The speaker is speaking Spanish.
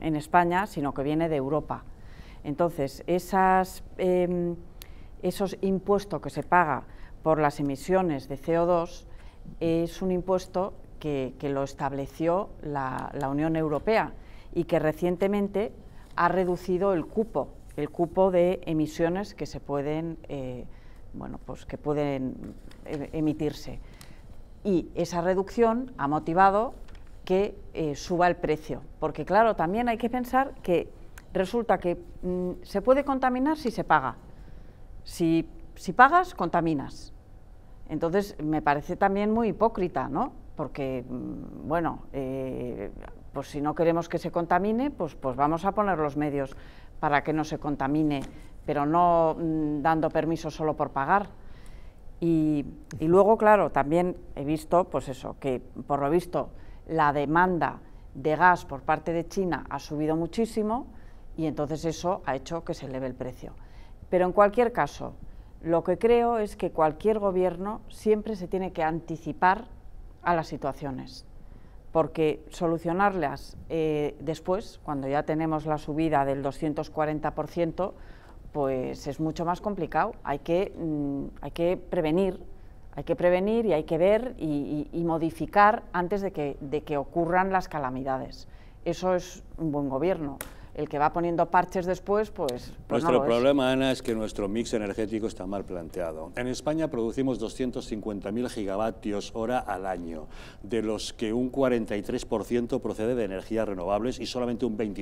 en España, sino que viene de Europa. Entonces, em, esos impuestos que se paga por las emisiones de CO2 es un impuesto que, lo estableció la, Unión Europea y que recientemente ha reducido el cupo, el cupo de emisiones que se pueden, eh, bueno, pues que pueden eh, emitirse. Y esa reducción ha motivado que eh, suba el precio. Porque claro, también hay que pensar que resulta que mm, se puede contaminar si se paga. Si, pagas, contaminas. Entonces, me parece también muy hipócrita, ¿no? Porque, mm, bueno, eh, pues si no queremos que se contamine, pues, pues vamos a poner los medios para que no se contamine, pero no mm, dando permiso solo por pagar. Y, y, luego, claro, también he visto, pues eso, que por lo visto la demanda de gas por parte de China ha subido muchísimo y entonces eso ha hecho que se eleve el precio. Pero en cualquier caso, lo que creo es que cualquier gobierno siempre se tiene que anticipar a las situaciones, porque solucionarlas eh, después, cuando ya tenemos la subida del 240%, pues es mucho más complicado. Hay que, mm, hay que prevenir hay que prevenir y hay que ver y, modificar antes de que, de que, ocurran las calamidades. Eso es un buen gobierno. El que va poniendo parches después, pues... pues nuestro problema, Ana, es que nuestro mix energético está mal planteado. En España producimos 250.000 gigavatios hora al año, de los que un 43% procede de energías renovables y solamente un 22%